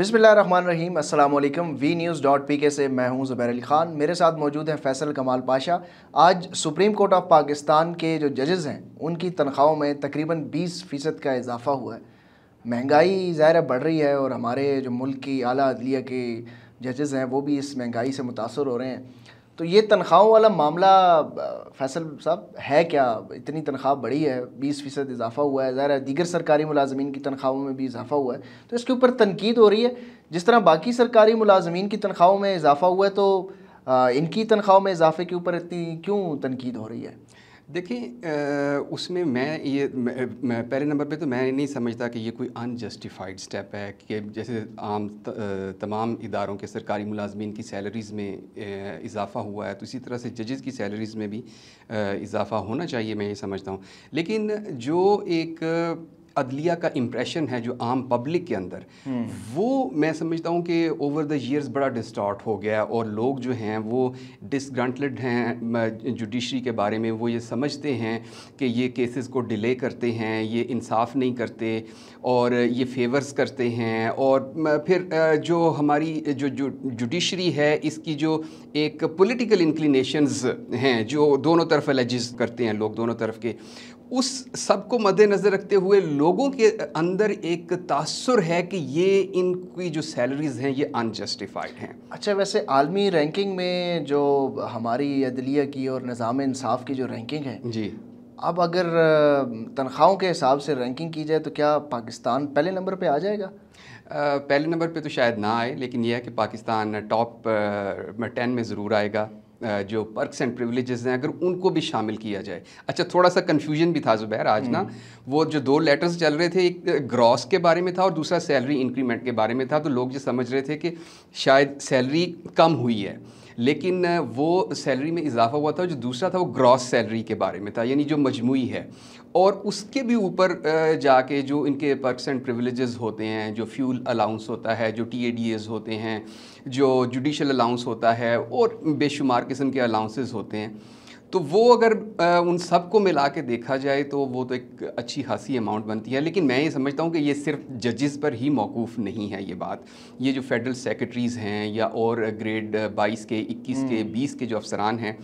बिसमीम अल्लाम we news dot P के से मैं हूँ ज़ुबैर अली ख़ान मेरे साथ मौजूद हैं फैसल कमाल पाशा आज सुप्रीम कोर्ट ऑफ पाकिस्तान के जो जजेज़ हैं उनकी तनख्वाहों में तकरीबन 20 फ़ीसद का इजाफ़ा हुआ है महंगाई ज़ाहिर बढ़ रही है और हमारे जो मुल्क की अली अदलिया के जजेज़ हैं वो भी इस महंगाई से मुतासर हो रहे हैं तो ये तनख्वाहों वाला मामला फैसल साहब है क्या इतनी तनख्वाह बढ़ी है बीस फ़ीसद इजाफा हुआ है ज़ाहिर दीगर सरकारी मुलाजमीन की तनख्वाहों में भी इजाफा हुआ है तो इसके ऊपर तनकीद हो रही है जिस तरह बाकी सरकारी मुलाजमीन की तनख्वाहों में इजाफा हुआ है तो इनकी तनख्वाहों में इजाफे के ऊपर इतनी क्यों तनकीद हो रही है देखिए उसमें मैं ये पहले नंबर पे तो मैं नहीं समझता कि ये कोई अनजस्टिफाइड स्टेप है कि जैसे आम त, तमाम इदारों के सरकारी मुलाजमीन की सैलरीज़ में इजाफ़ा हुआ है तो इसी तरह से जजेस की सैलरीज़ में भी इजाफ़ा होना चाहिए मैं ये समझता हूँ लेकिन जो एक अदलिया का इम्प्रेशन है जो आम पब्लिक के अंदर हम्म। वो मैं समझता हूँ कि ओवर द ईयर्स बड़ा डिस्टॉर्ट हो गया और लोग जो हैं वो डिसग्रंटलड हैं जुडिशरी के बारे में वो ये समझते हैं कि ये केसेस को डिले करते हैं ये इंसाफ नहीं करते और ये फेवर्स करते हैं और फिर जो हमारी जो जुडिशरी है इसकी जो एक पोलिटिकल इंक्लिनेशनज़ हैं जो दोनों तरफ एलजस्ट करते हैं लोग दोनों तरफ के उस सब को मद्देनज़र रखते हुए लोगों के अंदर एक तासर है कि ये इनकी जो सैलरीज हैं ये अनजस्टिफाइड हैं अच्छा वैसे आलमी रैंकिंग में जो हमारी अदलिया की और निज़ाम इंसाफ की जो रैंकिंग है जी अब अगर तनख्वाहों के हिसाब से रैंकिंग की जाए तो क्या पाकिस्तान पहले नंबर पर आ जाएगा पहले नंबर पे तो शायद ना आए लेकिन यह है कि पाकिस्तान टॉप टेन में ज़रूर आएगा जो पर्क्स एंड प्रिविलेजेस हैं अगर उनको भी शामिल किया जाए अच्छा थोड़ा सा कन्फ्यूजन भी था जुबैर आज ना हम्म। वो जो दो लेटर्स चल रहे थे एक ग्रॉस के बारे में था और दूसरा सैलरी इंक्रीमेंट के बारे में था तो लोग ये समझ रहे थे कि शायद सैलरी कम हुई है लेकिन वो सैलरी में इजाफा हुआ था जो दूसरा था वो ग्रॉस सैलरी के बारे में था यानी जो मजमू है और उसके भी ऊपर जाके जो इनके एंड प्रिविलेजेस होते हैं जो फ्यूल अलाउंस होता है जो टी ए डी एज़ होते हैं जो जुडिशल अलाउंस होता है और बेशुमार किस्म के अलाउंसेस होते हैं तो वो अगर आ, उन सब को मिला के देखा जाए तो वो तो एक अच्छी खासी अमाउंट बनती है लेकिन मैं ये समझता हूँ कि ये सिर्फ जजेस पर ही मौकूफ़ नहीं है ये बात ये जो फेडरल सेक्रेटरीज़ हैं या और ग्रेड बाईस के इक्कीस के हम्म। बीस के जो अफसरान हैं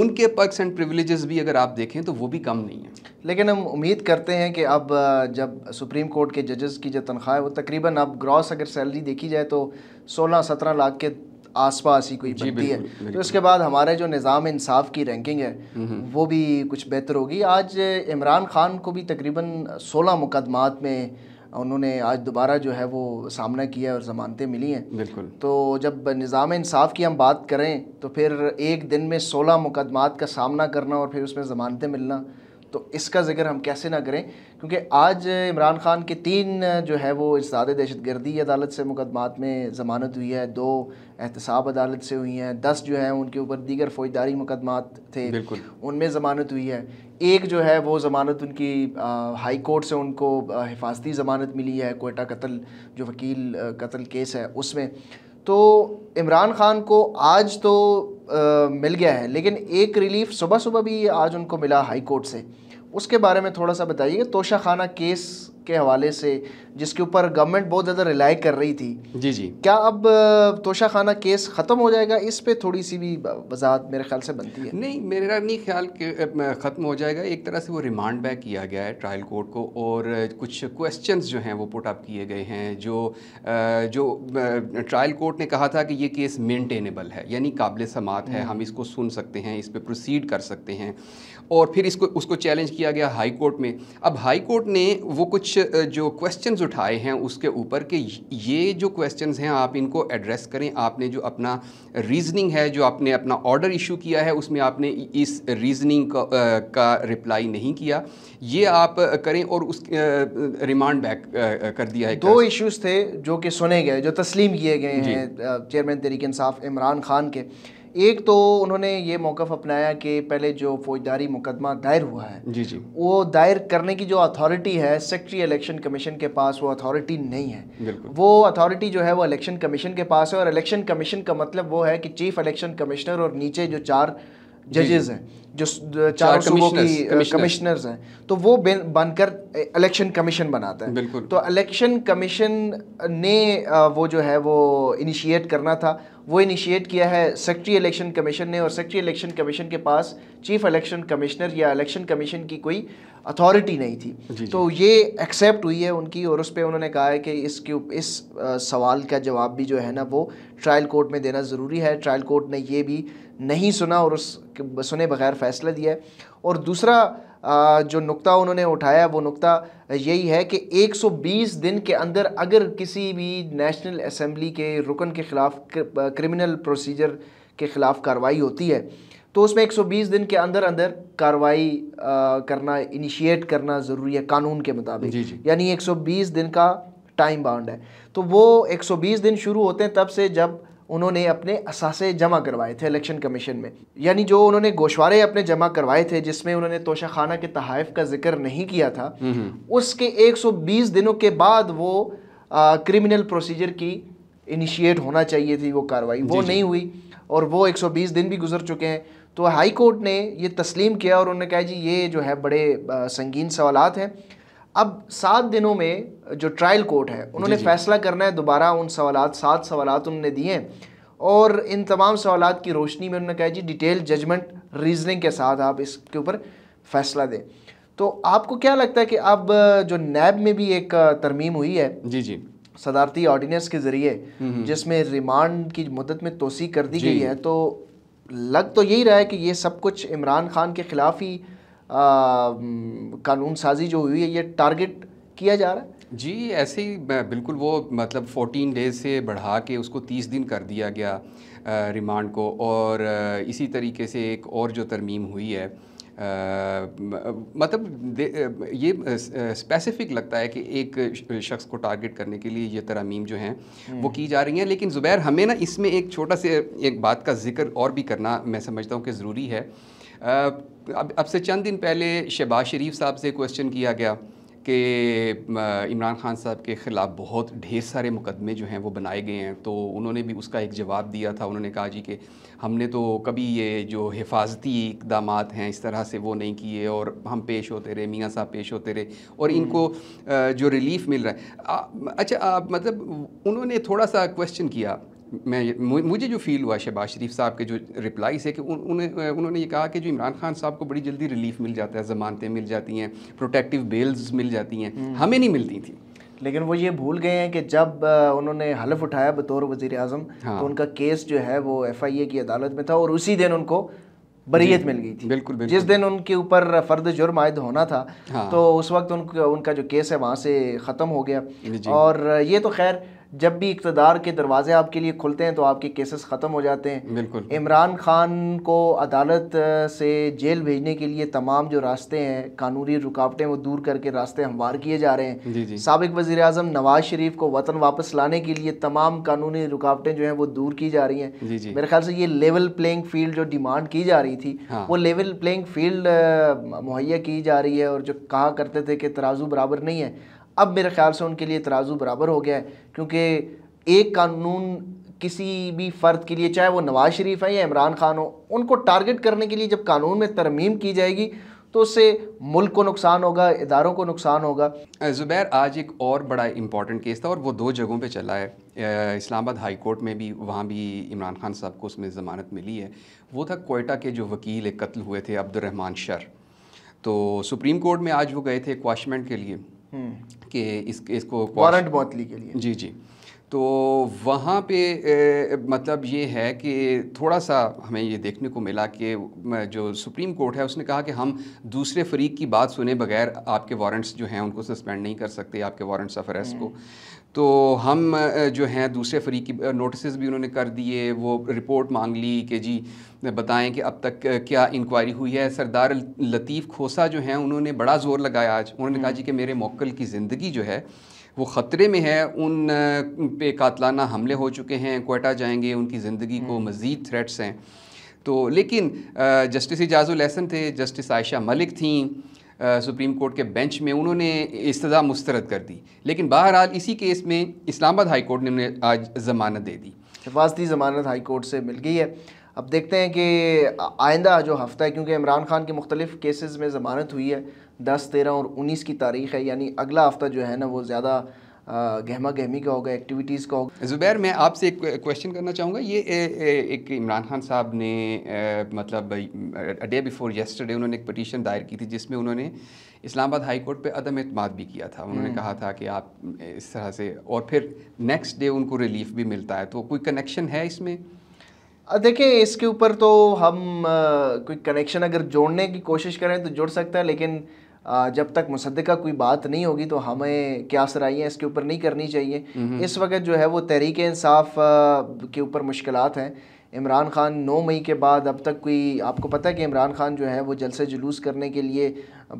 उनके पर्कस एंड प्रिविलेजेस भी अगर आप देखें तो वो भी कम नहीं है लेकिन हम उम्मीद करते हैं कि अब जब सुप्रीम कोर्ट के जजेस की जो तनख्वाह है वो तकरीबन अब ग्रॉस अगर सैलरी देखी जाए तो 16-17 लाख के आसपास ही कोई बनती है तो इसके बाद हमारे जो निज़ाम इंसाफ की रैंकिंग है वो भी कुछ बेहतर होगी आज इमरान खान को भी तकरीबन सोलह मुकदमात में उन्होंने आज दोबारा जो है वो सामना किया और ज़मानतें मिली हैं बिल्कुल तो जब निज़ाम इंसाफ की हम बात करें तो फिर एक दिन में सोलह मुकदमात का सामना करना और फिर उसमें ज़मानतें मिलना तो इसका जिक्र हम कैसे ना करें क्योंकि आज इमरान खान के तीन जो है वो इस दहशत गर्दी अदालत से मुकदमात में ज़मानत हुई है दो एहतसाब अदालत से हुई हैं दस जो हैं उनके ऊपर दीगर फौजदारी मुकदमात थे उनमें ज़मानत हुई है एक जो है वो ज़मानत उनकी आ, हाई कोर्ट से उनको हिफाजती ज़मानत मिली है कोयटा कत्ल जो वकील कत्ल केस है उसमें तो इमरान खान को आज तो आ, मिल गया है लेकिन एक रिलीफ सुबह सुबह भी आज उनको मिला हाई कोर्ट से उसके बारे में थोड़ा सा बताइए तोशा खाना केस के हवाले से जिसके ऊपर गवर्नमेंट बहुत ज़्यादा रिलाई कर रही थी जी जी क्या अब तोशा खाना केस ख़त्म हो जाएगा इस पर थोड़ी सी भी वजाहत मेरे ख्याल से बनती है नहीं मेरा नहीं ख्याल ख़त्म हो जाएगा एक तरह से वो रिमांड बैक किया गया है ट्रायल कोर्ट को और कुछ क्वेश्चन जो हैं वो पुट अप किए गए हैं जो जो ट्रायल कोर्ट ने कहा था कि ये केस मेनटेनेबल है यानी काबिल समात है हम्म। हम इसको सुन सकते हैं इस पर प्रोसीड कर सकते हैं और फिर इसको उसको चैलेंज किया गया हाई कोर्ट में अब हाई कोर्ट ने वो कुछ कुछ जो क्वेश्चंस उठाए हैं उसके ऊपर कि ये जो क्वेश्चंस हैं आप इनको एड्रेस करें आपने जो अपना रीजनिंग है जो आपने अपना ऑर्डर इशू किया है उसमें आपने इस रीजनिंग का, का रिप्लाई नहीं किया ये आप करें और उस रिमांड बैक कर दिया है दो इश्यूज थे जो कि सुने गए जो तस्लीम किए गए हैं चेयरमैन तरीक इंसाफ इमरान खान के एक तो उन्होंने ये मौकफ अपनाया कि पहले जो फौजदारी मुकदमा दायर हुआ है जी जी वो दायर करने की जो अथॉरिटी है सेक्रेटरी इलेक्शन कमीशन के पास वो अथॉरिटी नहीं है वो अथॉरिटी जो है वो इलेक्शन कमीशन के पास है और इलेक्शन कमीशन का मतलब वो है कि चीफ इलेक्शन कमिश्नर और नीचे जो चार जजेस हैं जो चार सूबों की कमिश्नर्स हैं तो वो बनकर इलेक्शन कमीशन बनाता है तो इलेक्शन कमीशन ने वो जो है वो इनिशिएट करना था वो इनिशिएट किया है सेक्रेटरी इलेक्शन कमीशन ने और सेक्रेटरी इलेक्शन कमीशन के पास चीफ इलेक्शन कमिश्नर या इलेक्शन कमीशन की कोई अथॉरिटी नहीं थी जी तो जी। ये एक्सेप्ट हुई है उनकी और उस पर उन्होंने कहा है कि इसके इस सवाल का जवाब भी जो है ना वो ट्रायल कोर्ट में देना ज़रूरी है ट्रायल कोर्ट ने ये भी नहीं सुना और उस सुने बगैर फैसला दिया है और दूसरा जो नुक्ता उन्होंने उठाया वो नुक्ता यही है कि 120 दिन के अंदर अगर किसी भी नेशनल असम्बली के रुकन के ख़िलाफ़ क्रिमिनल प्रोसीजर के ख़िलाफ़ कार्रवाई होती है तो उसमें 120 दिन के अंदर अंदर कार्रवाई करना इनिशिएट करना ज़रूरी है कानून के मुताबिक यानी 120 दिन का टाइम बाउंड है तो वो 120 दिन शुरू होते हैं तब से जब उन्होंने अपने असासे जमा करवाए थे इलेक्शन कमीशन में यानी जो उन्होंने गोशवारे अपने जमा करवाए थे जिसमें उन्होंने तोशाखाना के तहफ का जिक्र नहीं किया था हम्म, हम्म। उसके 120 दिनों के बाद वो आ, क्रिमिनल प्रोसीजर की इनिशिएट होना चाहिए थी वो कार्रवाई वो नहीं हुई और वो 120 दिन भी गुजर चुके हैं तो हाई कोर्ट ने ये तस्लीम किया और उन्होंने कहा जी ये जो है बड़े संगीन सवाल हैं अब सात दिनों में जो ट्रायल कोर्ट है उन्होंने जी जी। फैसला करना है दोबारा उन सवाल सात सवाल उन्होंने दिए हैं और इन तमाम सवाल की रोशनी में उन्होंने कहा जी डिटेल जजमेंट रीजनिंग के साथ आप इसके ऊपर फैसला दें तो आपको क्या लगता है कि अब जो नैब में भी एक तरमीम हुई है जी जी सदारती ऑर्डिनेंस के ज़रिए हम्म, हम्म। जिसमें रिमांड की मदद में तोसी कर दी गई है तो लग तो यही रहा है कि ये सब कुछ इमरान खान के ख़िलाफ़ ही कानून साजी जो हुई है ये टारगेट किया जा रहा है जी ऐसे ही बिल्कुल वो मतलब 14 डेज से बढ़ा के उसको 30 दिन कर दिया गया रिमांड को और इसी तरीके से एक और जो तरमीम हुई है आ, मतलब ये स्पेसिफिक लगता है कि एक शख्स को टारगेट करने के लिए ये तरामीम जो हैं हम्म। वो की जा रही हैं लेकिन ज़ुबैर हमें ना इसमें एक छोटा से एक बात का जिक्र और भी करना मैं समझता हूँ कि ज़रूरी है अब अब से चंद दिन पहले शहबाज शरीफ साहब से क्वेश्चन किया गया कि इमरान खान साहब के ख़िलाफ़ बहुत ढेर सारे मुकदमे जो हैं वो बनाए गए हैं तो उन्होंने भी उसका एक जवाब दिया था उन्होंने कहा जी कि हमने तो कभी ये जो हिफाजती इकदाम हैं इस तरह से वो नहीं किए और हम पेश होते रहे मियाँ साहब पेश होते रहे और हम्म। इनको जो रिलीफ़ मिल रहा है अच्छा आ, मतलब उन्होंने थोड़ा सा क्वेश्चन किया मैं मुझे जो फील हुआ शहबाज शरीफ साहब के जो रिप्लाई से कि उन्हें उन्होंने ये कहा कि जो इमरान खान साहब को बड़ी जल्दी रिलीफ मिल जाता है ज़मानतें मिल जाती हैं प्रोटेक्टिव बेल्स मिल जाती हैं हम्म। हमें नहीं मिलती थी लेकिन वो ये भूल गए हैं कि जब उन्होंने हलफ उठाया बतौर वजीर अजम हाँ। तो उनका केस जो है वो एफ आई ए की अदालत में था और उसी दिन उनको बरीत मिल गई थी बिल्कुल, बिल्कुल जिस दिन उनके ऊपर फर्द जुर्म आयद होना था हाँ। तो उस वक्त उनका उनका जो केस है वहाँ से ख़त्म हो गया और ये तो खैर जब भी इकतदार के दरवाजे आपके लिए खुलते हैं तो आपके केसेस ख़त्म हो जाते हैं बिल्कुल इमरान खान को अदालत से जेल भेजने के लिए तमाम जो रास्ते हैं कानूनी रुकावटें वो दूर करके रास्ते हमवार किए जा रहे हैं सबक वज़ी अजम नवाज शरीफ को वतन वापस लाने के लिए तमाम कानूनी रुकावटें जो हैं वो दूर की जा रही हैं मेरे ख्याल से ये लेवल प्लेइंग फील्ड जो डिमांड की जा रही थी हाँ। वो लेवल प्लेइंग फील्ड मुहैया की जा रही है और जो कहा करते थे कि तराजू बराबर नहीं है अब मेरे ख्याल से उनके लिए तराजू बराबर हो गया है क्योंकि एक कानून किसी भी फ़र्द के लिए चाहे वो नवाज़ शरीफ है या इमरान खान हो उनको टारगेट करने के लिए जब कानून में तरमीम की जाएगी तो उससे मुल्क को नुकसान होगा इदारों को नुकसान होगा ज़ुबैर आज एक और बड़ा इम्पॉर्टेंट केस था और वो दो जगहों पे चला है इस्लामाबाद हाई कोर्ट में भी वहाँ भी इमरान खान साहब को उसमें ज़मानत मिली है वो था कोयटा के जो वकील एक कत्ल हुए थे अब्दुलरहमान शर तो सुप्रीम कोर्ट में आज वो गए थे क्वाशमेंट के लिए हम्म। कि इस इसको वारंट मौतली के लिए जी जी तो वहाँ पे ए, मतलब ये है कि थोड़ा सा हमें ये देखने को मिला कि जो सुप्रीम कोर्ट है उसने कहा कि हम दूसरे फरीक की बात सुने बगैर आपके वारंट्स जो हैं उनको सस्पेंड नहीं कर सकते आपके वारंट्स ऑफ अरेस्ट को हम्म। तो हम जो हैं दूसरे फरीक की नोटिस भी उन्होंने कर दिए वो रिपोर्ट मांग ली कि जी बताएं कि अब तक क्या इंक्वायरी हुई है सरदार लतीफ़ खोसा जो हैं उन्होंने बड़ा ज़ोर लगाया आज उन्होंने कहा हम्म। जी कि मेरे मोकल की ज़िंदगी जो है वो ख़तरे में है उन पे कातलाना हमले हो चुके हैं कोटा जाएंगे उनकी ज़िंदगी को हम्म। मज़ीद थ्रेट्स हैं तो लेकिन जस्टिस एजाजुल एहसन थे जस्टिस आयशा मलिक थी सुप्रीम कोर्ट के बेंच में उन्होंने इस्तः मुस्तरद कर दी लेकिन बहरहाल इसी केस में इस्लामाबाद हाई कोर्ट ने उन्हें आज ज़मानत दे दी हिफाजती ज़मानत हाई कोर्ट से मिल गई है अब देखते हैं कि आइंदा जो हफ़्ता है क्योंकि इमरान खान के मुख्तलिफ केसेस में ज़मानत हुई है दस तेरह और उन्नीस की तारीख है यानी अगला हफ्ता जो है ना वो ज़्यादा गहमा गहमी का होगा एक्टिविटीज़ का होगा ज़ुबैर मैं आपसे एक क्वेश्चन करना चाहूँगा ये ए, ए, एक इमरान खान साहब ने ए, मतलब डे बिफोर येस्टरडे उन्होंने एक पटिशन दायर की थी जिसमें उन्होंने इस्लामाबाद हाई कोर्ट पे अदम अतमाद भी किया था उन्होंने हम्म। कहा था कि आप इस तरह से और फिर नेक्स्ट डे उनको रिलीफ भी मिलता है तो कोई कनेक्शन है इसमें देखिए इसके ऊपर तो हम कोई कनेक्शन अगर जोड़ने की कोशिश करें तो जुड़ सकता है लेकिन जब तक मुसदा कोई बात नहीं होगी तो हमें क्या सराइयाँ इसके ऊपर नहीं करनी चाहिए इस वक्त जो है वो तहरीक इंसाफ के ऊपर मुश्किल हैं इमरान खान नौ मई के बाद अब तक कोई आपको पता है कि इमरान खान जो है वो जलसे जुलूस करने के लिए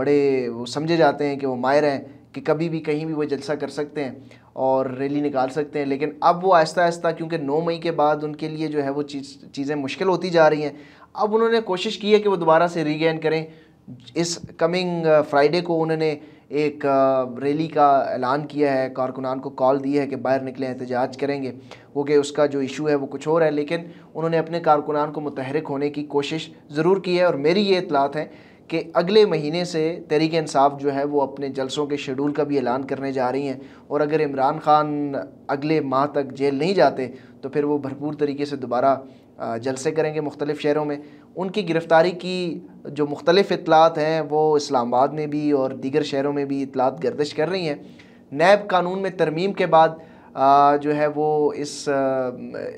बड़े वो समझे जाते हैं कि वो मायर हैं कि कभी भी कहीं भी वो जलसा कर सकते हैं और रैली निकाल सकते हैं लेकिन अब वो आहिस्ता आहिस्ता क्योंकि नौ मई के बाद उनके लिए जो है वो चीज़ चीज़ें मुश्किल होती जा रही हैं अब उन्होंने कोशिश की है कि वो दोबारा से रीगेन करें इस कमिंग फ्राइडे को उन्होंने एक रैली का ऐलान किया है कारकुनान को कॉल दी है कि बाहर निकले एहतजाज करेंगे वो कि उसका जो इशू है वो कुछ और है लेकिन उन्होंने अपने कारकुनान को मुतहरक होने की कोशिश ज़रूर की है और मेरी ये इतलात है कि अगले महीने से तहरीक इंसाफ जो है वो अपने जलसों के शेडूल का भी ऐलान करने जा रही हैं और अगर इमरान खान अगले माह तक जेल नहीं जाते तो फिर वो भरपूर तरीके से दोबारा जलसे करेंगे मुख्तलिफ़ शहरों में उनकी गिरफ़्तारी की जो मुख्तलिफ़ इतलात हैं वो इस्लामाबाद में भी और दीगर शहरों में भी इतलात गर्दिश कर रही हैं नैब कानून में तरमीम के बाद जो है वो इस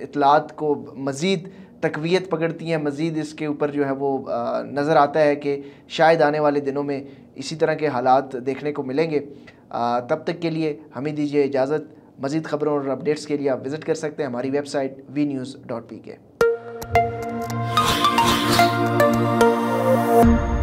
इतलात को मज़ीद तकवीत पकड़ती हैं मज़ीद इसके ऊपर जो है वो नज़र आता है कि शायद आने वाले दिनों में इसी तरह के हालात देखने को मिलेंगे तब तक के लिए हमें दीजिए इजाज़त मज़ीद खबरों और अपडेट्स के लिए आप विज़िट कर सकते हैं हमारी website V news dot P K Thank you.